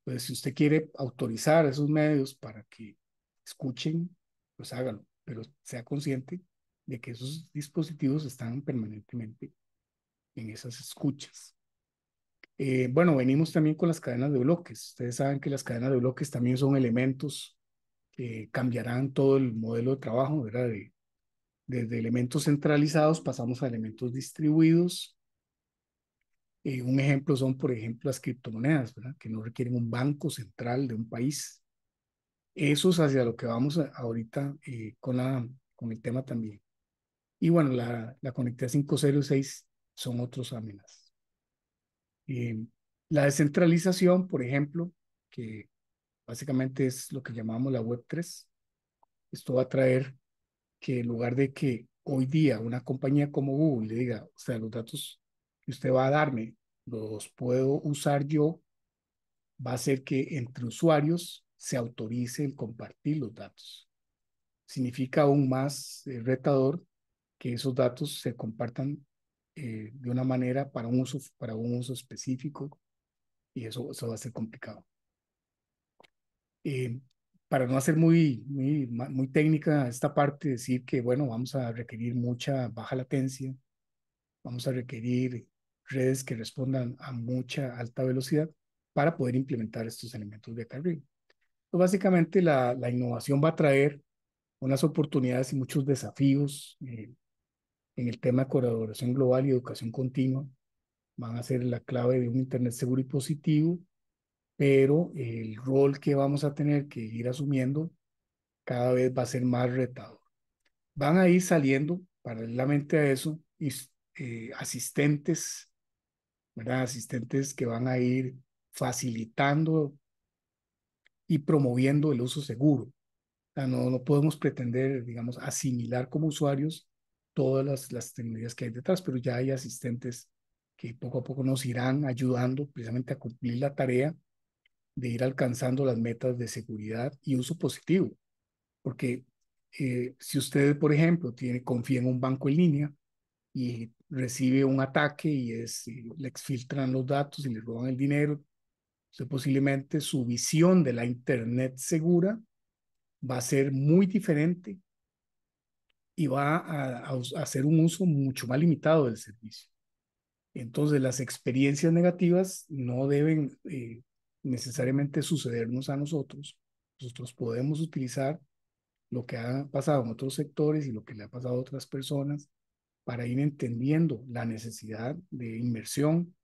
Entonces, pues, si usted quiere autorizar esos medios para que escuchen, pues hágalo, pero sea consciente de que esos dispositivos están permanentemente en esas escuchas. Eh, bueno, venimos también con las cadenas de bloques. Ustedes saben que las cadenas de bloques también son elementos que cambiarán todo el modelo de trabajo, ¿verdad? De, desde elementos centralizados pasamos a elementos distribuidos. Eh, un ejemplo son, por ejemplo, las criptomonedas, ¿verdad? Que no requieren un banco central de un país. Eso es hacia lo que vamos ahorita eh, con, la, con el tema también. Y bueno, la, la conectividad 506 son otros amenazas. Eh, la descentralización, por ejemplo, que básicamente es lo que llamamos la Web3, esto va a traer que en lugar de que hoy día una compañía como Google le diga, o sea, los datos que usted va a darme los puedo usar yo, va a ser que entre usuarios se autorice el compartir los datos. Significa aún más eh, retador que esos datos se compartan eh, de una manera para un uso, para un uso específico y eso, eso va a ser complicado. Eh, para no hacer muy, muy, muy técnica esta parte, decir que, bueno, vamos a requerir mucha baja latencia, vamos a requerir redes que respondan a mucha alta velocidad para poder implementar estos elementos de carril. Pues, básicamente, la, la innovación va a traer unas oportunidades y muchos desafíos eh, en el tema de colaboración global y educación continua van a ser la clave de un Internet seguro y positivo, pero el rol que vamos a tener que ir asumiendo cada vez va a ser más retador. Van a ir saliendo paralelamente a eso eh, asistentes, ¿verdad? Asistentes que van a ir facilitando y promoviendo el uso seguro. no, no podemos pretender, digamos, asimilar como usuarios todas las, las tecnologías que hay detrás, pero ya hay asistentes que poco a poco nos irán ayudando precisamente a cumplir la tarea de ir alcanzando las metas de seguridad y uso positivo. Porque eh, si usted, por ejemplo, tiene, confía en un banco en línea y recibe un ataque y, es, eh, le exfiltran los datos y le roban el dinero, posiblemente su visión de la Internet segura va a ser muy diferente y va a, hacer un uso mucho más limitado del servicio. Entonces, las experiencias negativas no deben eh, necesariamente sucedernos a nosotros. Nosotros podemos utilizar lo que ha pasado en otros sectores y lo que le ha pasado a otras personas para ir entendiendo la necesidad de inversión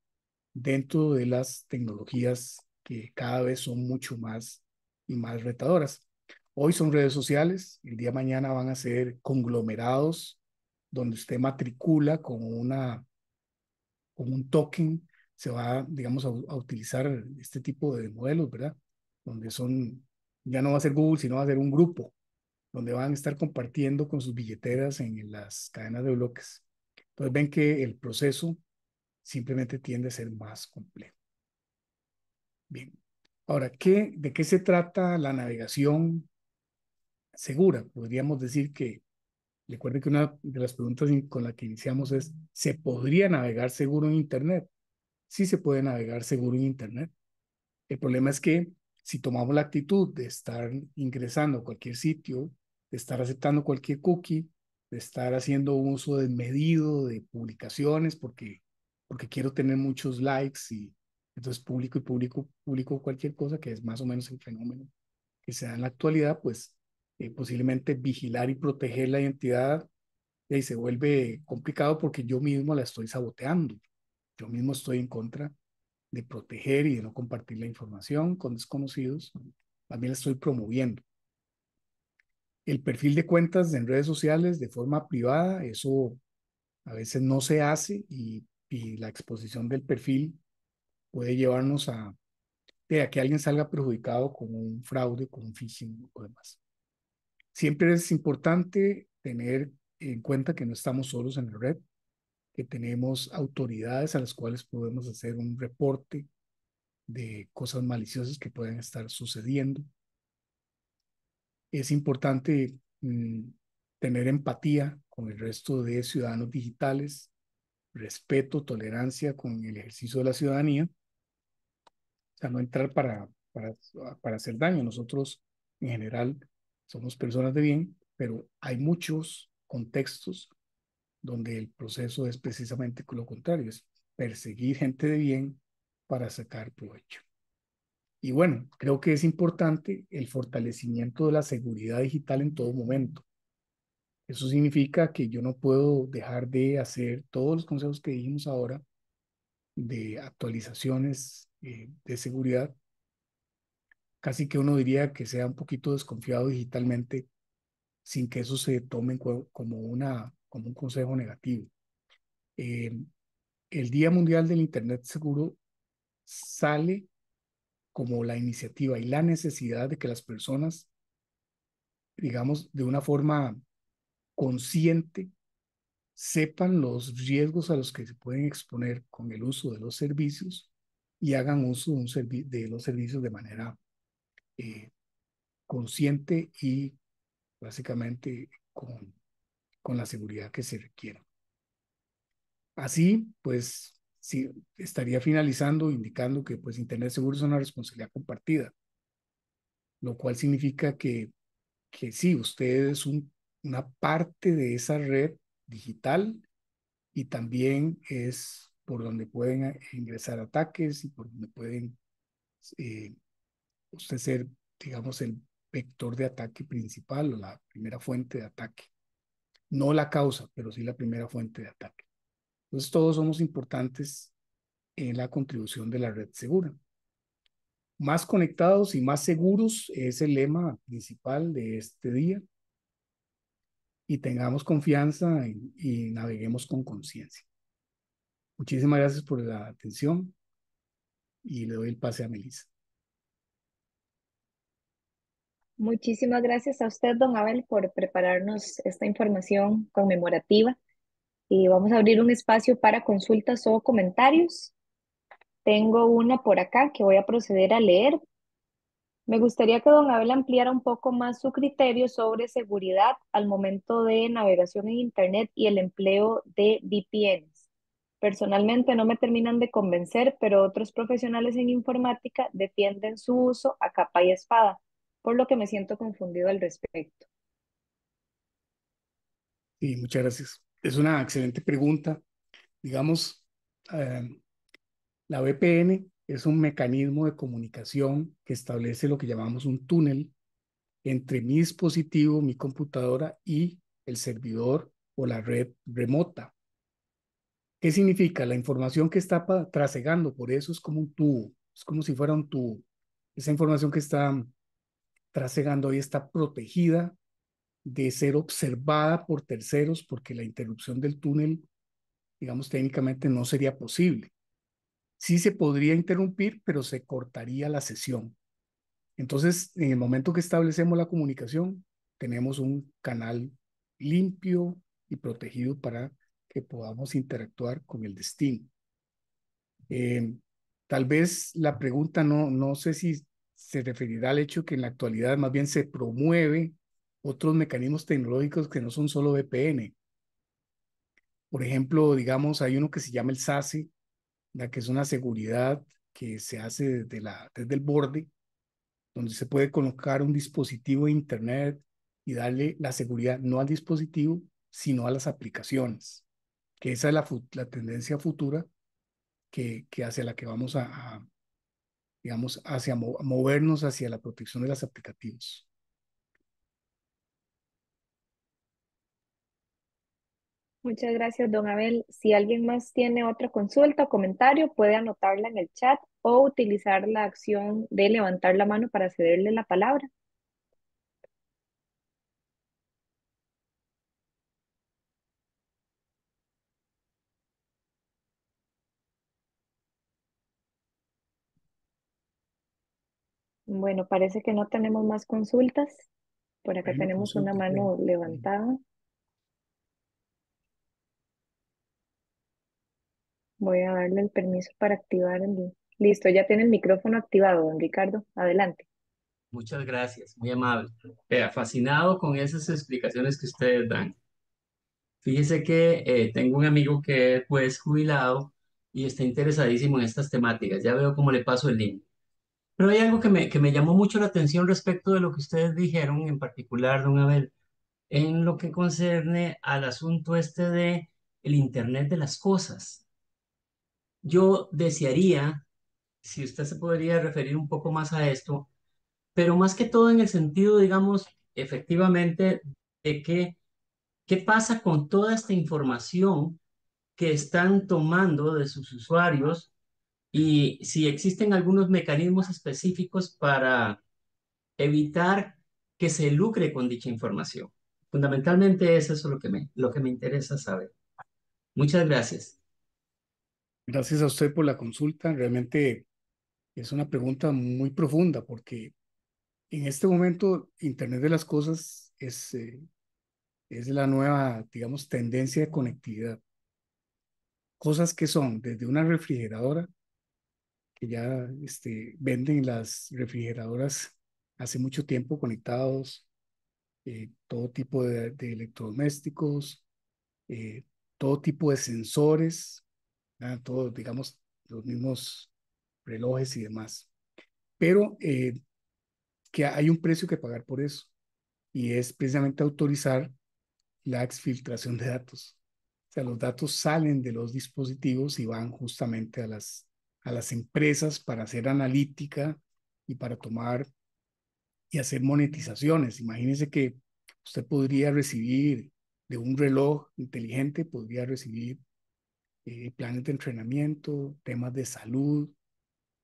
dentro de las tecnologías que cada vez son mucho más y más retadoras. Hoy son redes sociales, el día de mañana van a ser conglomerados donde usted matricula con una con un token se va, digamos, a, utilizar este tipo de modelos, ¿verdad? Donde son, ya no va a ser Google, sino va a ser un grupo, donde van a estar compartiendo con sus billeteras en, las cadenas de bloques. Entonces ven que el proceso simplemente tiende a ser más complejo. Bien. Ahora, ¿qué, ¿de qué se trata la navegación segura. Podríamos decir que, recuerden que una de las preguntas con la que iniciamos es, ¿se podría navegar seguro en Internet? Sí se puede navegar seguro en Internet. El problema es que si tomamos la actitud de estar ingresando a cualquier sitio, de estar aceptando cualquier cookie, de estar haciendo un uso desmedido de publicaciones porque, porque quiero tener muchos likes y entonces público y público, público cualquier cosa que es más o menos el fenómeno que se da en la actualidad, pues eh, posiblemente vigilar y proteger la identidad y se vuelve complicado porque yo mismo la estoy saboteando. Yo mismo estoy en contra de proteger y de no compartir la información con desconocidos. También la estoy promoviendo. El perfil de cuentas en redes sociales de forma privada, eso a veces no se hace y, la exposición del perfil puede llevarnos a, a que alguien salga perjudicado con un fraude, con un phishing o demás. Siempre es importante tener en cuenta que no estamos solos en la red, que tenemos autoridades a las cuales podemos hacer un reporte de cosas maliciosas que pueden estar sucediendo. Es importante mm, tener empatía con el resto de ciudadanos digitales, respeto, tolerancia con el ejercicio de la ciudadanía, o sea, no entrar para, para, para hacer daño. Nosotros en general somos personas de bien, pero hay muchos contextos donde el proceso es precisamente lo contrario, es perseguir gente de bien para sacar provecho. Y bueno, creo que es importante el fortalecimiento de la seguridad digital en todo momento. Eso significa que yo no puedo dejar de hacer todos los consejos que dijimos ahora de actualizaciones eh, de seguridad casi que uno diría que sea un poquito desconfiado digitalmente sin que eso se tome como, una, como un consejo negativo. Em, el Día Mundial del Internet Seguro sale como la iniciativa y la necesidad de que las personas, digamos, de una forma consciente, sepan los riesgos a los que se pueden exponer con el uso de los servicios y hagan uso de los servicios de manera eh, consciente y básicamente con, con la seguridad que se requiera. Así, pues, sí, estaría finalizando indicando que pues Internet seguro es una responsabilidad compartida, lo cual significa que, que sí, usted es un, una parte de esa red digital y también es por donde pueden eh, ingresar ataques y por donde pueden eh, usted ser, digamos, el vector de ataque principal o la primera fuente de ataque. No la causa, pero sí la primera fuente de ataque. Entonces todos somos importantes en la contribución de la red segura. Más conectados y más seguros es el lema principal de este día. Y tengamos confianza y, naveguemos con conciencia. Muchísimas gracias por la atención y le doy el pase a Melissa. Muchísimas gracias a usted, don Abel, por prepararnos esta información conmemorativa. Y vamos a abrir un espacio para consultas o comentarios. Tengo una por acá que voy a proceder a leer. Me gustaría que don Abel ampliara un poco más su criterio sobre seguridad al momento de navegación en Internet y el empleo de VPNs. Personalmente no me terminan de convencer, pero otros profesionales en informática defienden su uso a capa y espada por lo que me siento confundido al respecto. Sí, muchas gracias. Es una excelente pregunta. Digamos, eh, la VPN es un mecanismo de comunicación que establece lo que llamamos un túnel entre mi dispositivo, mi computadora y el servidor o la red remota. ¿Qué significa? La información que está trasegando por eso es como un tubo, es como si fuera un tubo. Esa información que está Trasegando hoy está protegida de ser observada por terceros porque la interrupción del túnel, digamos, técnicamente no sería posible. Sí se podría interrumpir, pero se cortaría la sesión. Entonces, en el momento que establecemos la comunicación, tenemos un canal limpio y protegido para que podamos interactuar con el destino. Eh, tal vez la pregunta no, no sé si se referirá al hecho que en la actualidad más bien se promueve otros mecanismos tecnológicos que no son solo VPN. Por ejemplo, digamos, hay uno que se llama el SASE, la que es una seguridad que se hace desde, la, desde el borde, donde se puede colocar un dispositivo de Internet y darle la seguridad no al dispositivo, sino a las aplicaciones, que esa es la, tendencia futura que, que hacia la que vamos a, digamos, hacia movernos hacia la protección de los aplicativos. Muchas gracias, don Abel. Si alguien más tiene otra consulta o comentario, puede anotarla en el chat o utilizar la acción de levantar la mano para cederle la palabra. Bueno, parece que no tenemos más consultas. Por acá tenemos una mano levantada. Voy a darle el permiso para activar el... Listo, ya tiene el micrófono activado, don Ricardo. Adelante. Muchas gracias, muy amable. fascinado con esas explicaciones que ustedes dan. Fíjese que eh, tengo un amigo que es pues jubilado y está interesadísimo en estas temáticas. Ya veo cómo le paso el link. Pero hay algo que me, que me llamó mucho la atención respecto de lo que ustedes dijeron, en particular, don Abel, en lo que concerne al asunto este de el Internet de las cosas. Yo desearía, si usted se podría referir un poco más a esto, pero más que todo en el sentido, digamos, efectivamente, de que, ¿qué pasa con toda esta información que están tomando de sus usuarios y si existen algunos mecanismos específicos para evitar que se lucre con dicha información. Fundamentalmente es eso lo que me, lo que me interesa saber. Muchas gracias. Gracias a usted por la consulta. Realmente es una pregunta muy profunda porque en este momento Internet de las Cosas es, eh, es la nueva, digamos, tendencia de conectividad. Cosas que son desde una refrigeradora que ya este, venden las refrigeradoras hace mucho tiempo conectados, eh, todo tipo de, electrodomésticos, eh, todo tipo de sensores, todos, digamos, los mismos relojes y demás. Pero eh, que hay un precio que pagar por eso y es precisamente autorizar la exfiltración de datos. O sea, los datos salen de los dispositivos y van justamente a las a las empresas para hacer analítica y para tomar y hacer monetizaciones. Imagínense que usted podría recibir de un reloj inteligente, podría recibir eh, planes de entrenamiento, temas de salud,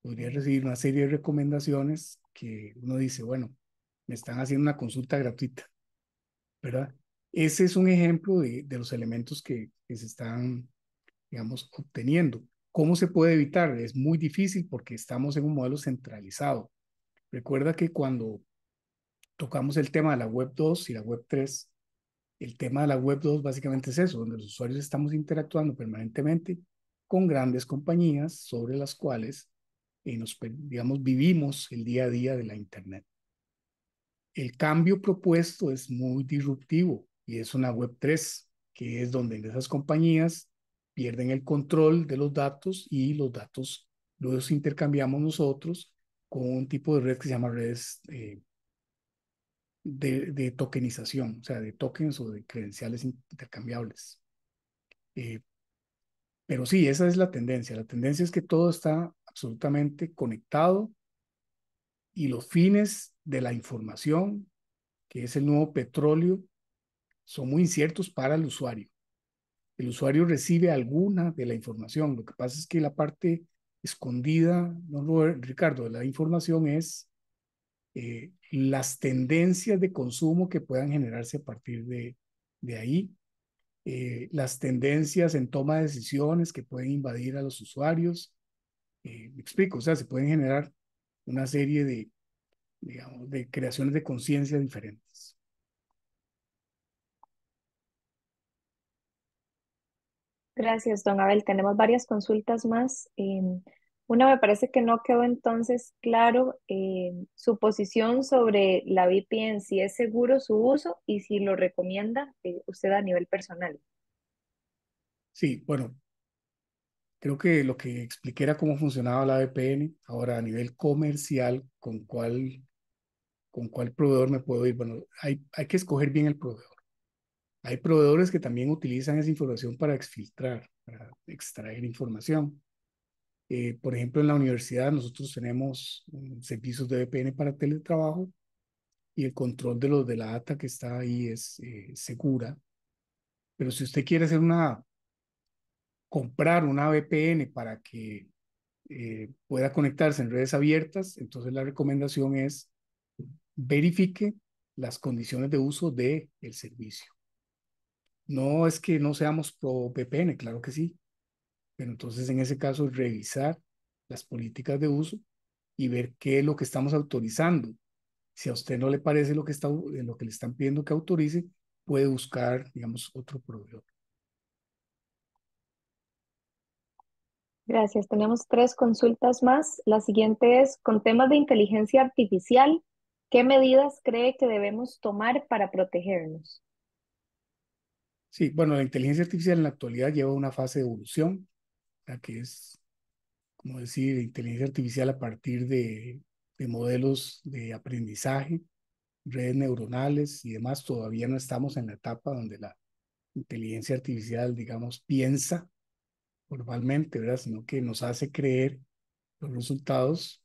podría recibir una serie de recomendaciones que uno dice, bueno, me están haciendo una consulta gratuita, ¿verdad? Ese es un ejemplo de, los elementos que, que se están, digamos, obteniendo. ¿Cómo se puede evitar? Es muy difícil porque estamos en un modelo centralizado. Recuerda que cuando tocamos el tema de la Web 2 y la Web 3, el tema de la Web 2 básicamente es eso, donde los usuarios estamos interactuando permanentemente con grandes compañías sobre las cuales eh, nos, digamos, vivimos el día a día de la Internet. El cambio propuesto es muy disruptivo y es una Web 3, que es donde esas compañías pierden el control de los datos y los datos los intercambiamos nosotros con un tipo de red que se llama redes eh, de, tokenización, o sea, de tokens o de credenciales intercambiables. Eh, pero sí, esa es la tendencia. La tendencia es que todo está absolutamente conectado y los fines de la información, que es el nuevo petróleo, son muy inciertos para el usuario. El usuario recibe alguna de la información. Lo que pasa es que la parte escondida, no, Ricardo, de la información es eh, las tendencias de consumo que puedan generarse a partir de, de ahí, eh, las tendencias en toma de decisiones que pueden invadir a los usuarios. Eh, me explico, o sea, se pueden generar una serie de, digamos, de creaciones de conciencia diferentes. Gracias, don Abel. Tenemos varias consultas más. Eh, una me parece que no quedó entonces claro eh, su posición sobre la VPN, si es seguro su uso y si lo recomienda eh, usted a nivel personal. Sí, bueno, creo que lo que expliqué era cómo funcionaba la VPN. Ahora, a nivel comercial, ¿con cuál, con cuál proveedor me puedo ir? Bueno, hay, hay que escoger bien el proveedor. Hay proveedores que también utilizan esa información para exfiltrar, para extraer información. Eh, por ejemplo, en la universidad nosotros tenemos mm, servicios de VPN para teletrabajo y el control de los de la data que está ahí es eh, segura. Pero si usted quiere hacer una, comprar una VPN para que eh, pueda conectarse en redes abiertas, entonces la recomendación es verifique las condiciones de uso del el servicio. No es que no seamos pro PPN, claro que sí. Pero entonces en ese caso revisar las políticas de uso y ver qué es lo que estamos autorizando. Si a usted no le parece lo que, está, lo que le están pidiendo que autorice, puede buscar, digamos, otro proveedor. Gracias. Tenemos tres consultas más. La siguiente es, con temas de inteligencia artificial, ¿qué medidas cree que debemos tomar para protegernos? Sí, bueno, la inteligencia artificial en la actualidad lleva una fase de evolución, la que es, como decir, inteligencia artificial a partir de, modelos de aprendizaje, redes neuronales y demás. Todavía no estamos en la etapa donde la inteligencia artificial, digamos, piensa formalmente, ¿verdad? Sino que nos hace creer los resultados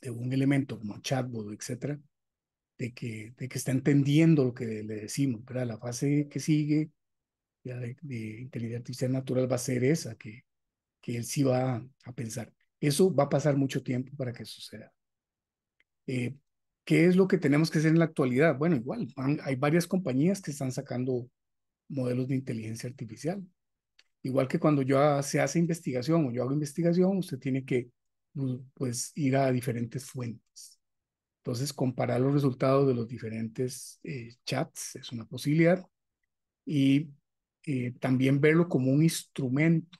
de un elemento como chatbot, etcétera, de que, de que está entendiendo lo que le decimos, ¿verdad? La fase que sigue de, inteligencia artificial natural va a ser esa, que, que él sí va a, pensar. Eso va a pasar mucho tiempo para que suceda. Eh, ¿Qué es lo que tenemos que hacer en la actualidad? Bueno, igual, hay varias compañías que están sacando modelos de inteligencia artificial. Igual que cuando yo se hace investigación o yo hago investigación, usted tiene que pues, ir a diferentes fuentes. Entonces, comparar los resultados de los diferentes eh, chats es una posibilidad. Y eh, también verlo como un instrumento,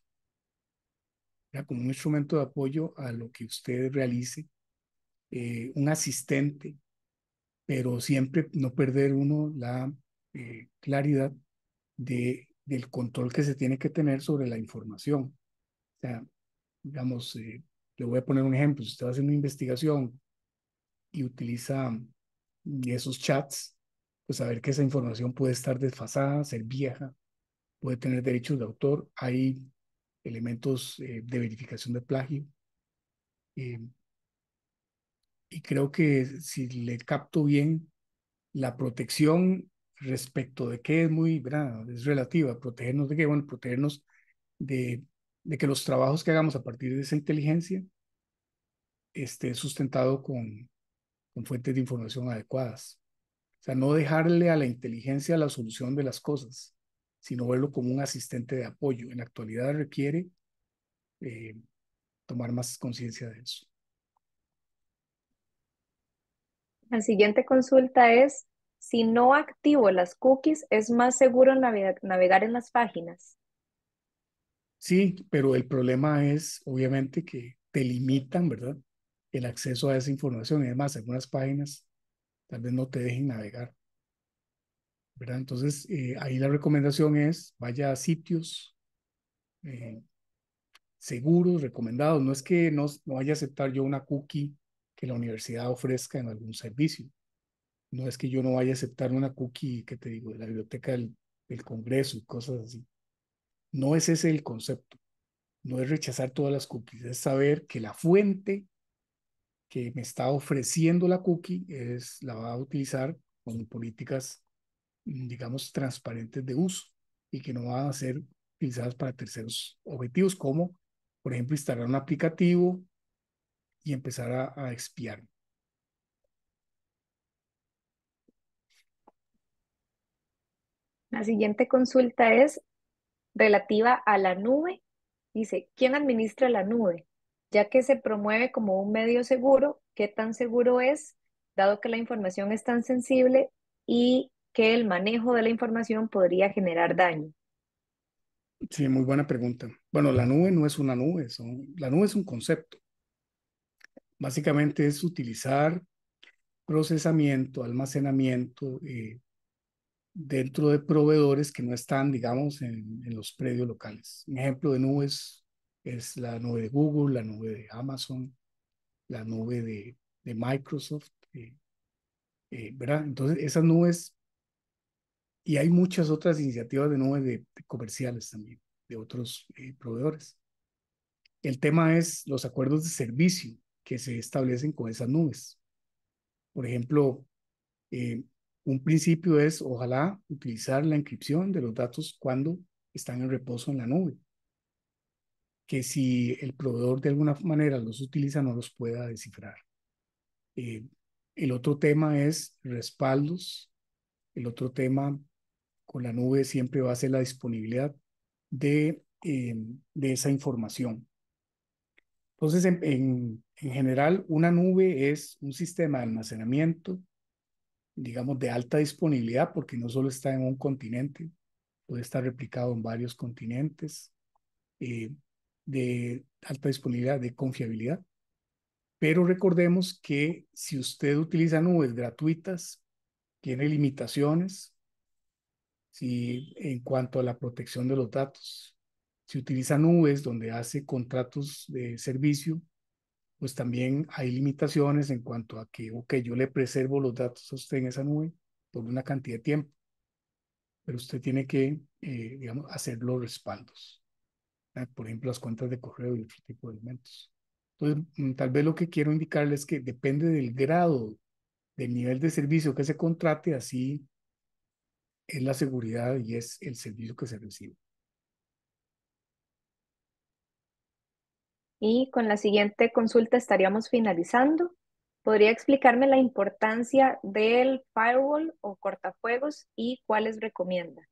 ya como un instrumento de apoyo a lo que usted realice, eh, un asistente, pero siempre no perder uno la claridad de, del control que se tiene que tener sobre la información. O sea, digamos, le voy a poner un ejemplo, si usted va a hacer una investigación y utiliza mm, esos chats, pues saber que esa información puede estar desfasada, ser vieja, puede tener derechos de autor, hay elementos eh, de verificación de plagio. Eh, y creo que si le capto bien, la protección respecto de qué es muy, es relativa, protegernos de qué, bueno, protegernos de, de que los trabajos que hagamos a partir de esa inteligencia esté sustentado con, con fuentes de información adecuadas. O sea, no dejarle a la inteligencia la solución de las cosas, sino verlo como un asistente de apoyo. En la actualidad requiere eh, tomar más conciencia de eso. La siguiente consulta es, si no activo las cookies, ¿es más seguro navegar, navegar en las páginas? Sí, pero el problema es obviamente que te limitan, ¿verdad? el acceso a esa información. Y además, algunas páginas tal vez no te dejen navegar. ¿verdad? Entonces, eh, ahí la recomendación es vaya a sitios eh, seguros, recomendados. No es que no, vaya a aceptar yo una cookie que la universidad ofrezca en algún servicio. No es que yo no vaya a aceptar una cookie, que te digo, de la biblioteca del Congreso y cosas así. No es ese el concepto. No es rechazar todas las cookies, es saber que la fuente que me está ofreciendo la cookie es, la va a utilizar con políticas, mm, digamos, transparentes de uso y que no van a ser utilizadas para terceros objetivos, como, por ejemplo, instalar un aplicativo y empezar a, a expiar. La siguiente consulta es relativa a la nube. Dice, ¿quién administra la nube? ya que se promueve como un medio seguro, ¿qué tan seguro es? Dado que la información es tan sensible y que el manejo de la información podría generar daño. Sí, muy buena pregunta. Bueno, la nube no es una nube, la nube es un concepto. Básicamente es utilizar procesamiento, almacenamiento eh, dentro de proveedores que no están, digamos, en, en los predios locales. Un ejemplo de nubes es la nube de Google, la nube de Amazon, la nube de, de Microsoft, eh, eh, ¿verdad? Entonces, esas nubes, y hay muchas otras iniciativas de nubes comerciales también, de otros eh, proveedores. El tema es los acuerdos de servicio que se establecen con esas nubes. Por ejemplo, un principio es, ojalá, utilizar la inscripción de los datos cuando están en reposo en la nube que si el proveedor de alguna manera los utiliza no los pueda descifrar. Eh, el otro tema es respaldos. El otro tema con la nube siempre va a ser la disponibilidad de, eh, de esa información. Entonces, en, en, general, una nube es un sistema de almacenamiento, digamos, de alta disponibilidad, porque no solo está en un continente, puede estar replicado en varios continentes. Eh, de alta disponibilidad, de confiabilidad. Pero recordemos que si usted utiliza nubes gratuitas, tiene limitaciones si, en cuanto a la protección de los datos. Si utiliza nubes donde hace contratos de servicio, pues también hay limitaciones en cuanto a que, ok, yo le preservo los datos a usted en esa nube por una cantidad de tiempo, pero usted tiene que, eh, digamos, hacer los respaldos por ejemplo, las cuentas de correo y otro tipo de elementos. Entonces, mm, tal vez lo que quiero indicarles es que depende del grado, del nivel de servicio que se contrate, así es la seguridad y es el servicio que se recibe. Y con la siguiente consulta estaríamos finalizando. ¿Podría explicarme la importancia del firewall o cortafuegos y cuáles recomienda?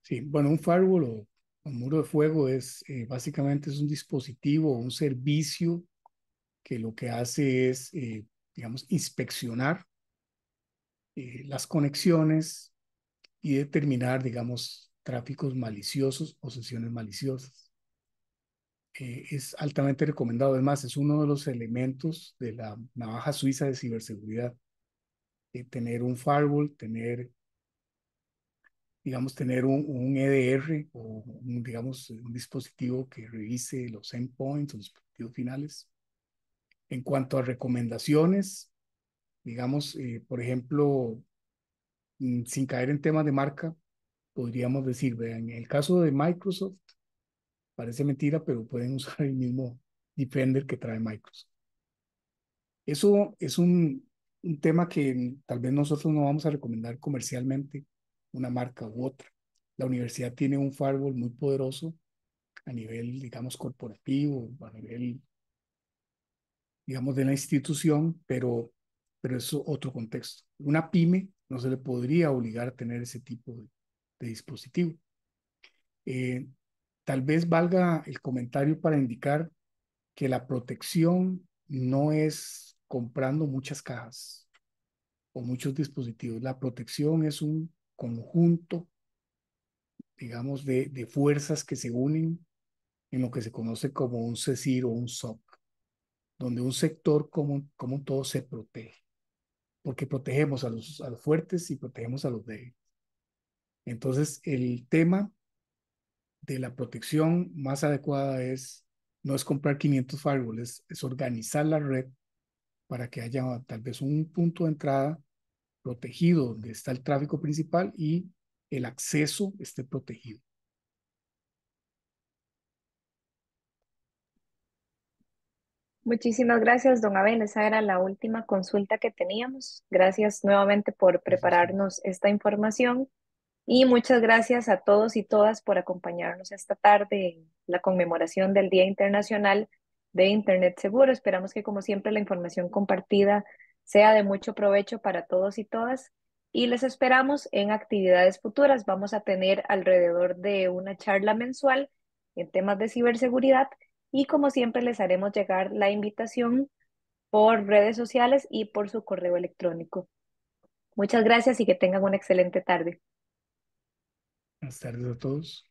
Sí, bueno, un firewall o un muro de fuego es eh, básicamente es un dispositivo, un servicio que lo que hace es, eh, digamos, inspeccionar eh, las conexiones y determinar, digamos, tráficos maliciosos o sesiones maliciosas. es altamente recomendado, además, es uno de los elementos de la navaja suiza de ciberseguridad. tener un firewall, tener digamos, tener un, EDR o, un, digamos, un dispositivo que revise los endpoints, los dispositivos finales. En cuanto a recomendaciones, digamos, eh, por ejemplo, mm, sin caer en temas de marca, podríamos decir, vean, en el caso de Microsoft, parece mentira, pero pueden <laughs> usar el mismo Defender que trae Microsoft. Eso es un tema que tal vez nosotros no vamos a recomendar comercialmente, una marca u otra. La universidad tiene un firewall muy poderoso a nivel, digamos, corporativo, a nivel, digamos, de la institución, pero, pero es otro contexto. Una pyme no se le podría obligar a tener ese tipo de, dispositivo. Eh, tal vez valga el comentario para indicar que la protección no es comprando muchas cajas o muchos dispositivos. La protección es un conjunto, digamos, de, de fuerzas que se unen en lo que se conoce como un CECIR o un SOC, donde un sector como, como todo se protege, porque protegemos a los, a los fuertes y protegemos a los débiles. Entonces, el tema de la protección más adecuada es, no es comprar 500 firewalls, es organizar la red para que haya tal vez un punto de entrada protegido donde está el tráfico principal y el acceso esté protegido. Muchísimas gracias, don Abel. Esa era la última consulta que teníamos. Gracias nuevamente por prepararnos esta información y muchas gracias a todos y todas por acompañarnos esta tarde en la conmemoración del Día Internacional de Internet Seguro. Esperamos que, como siempre, la información compartida sea de mucho provecho para todos y todas y les esperamos en actividades futuras. Vamos a tener alrededor de una charla mensual en temas de ciberseguridad y como siempre les haremos llegar la invitación por redes sociales y por su correo electrónico. Muchas gracias y que tengan una excelente tarde. Buenas tardes a todos.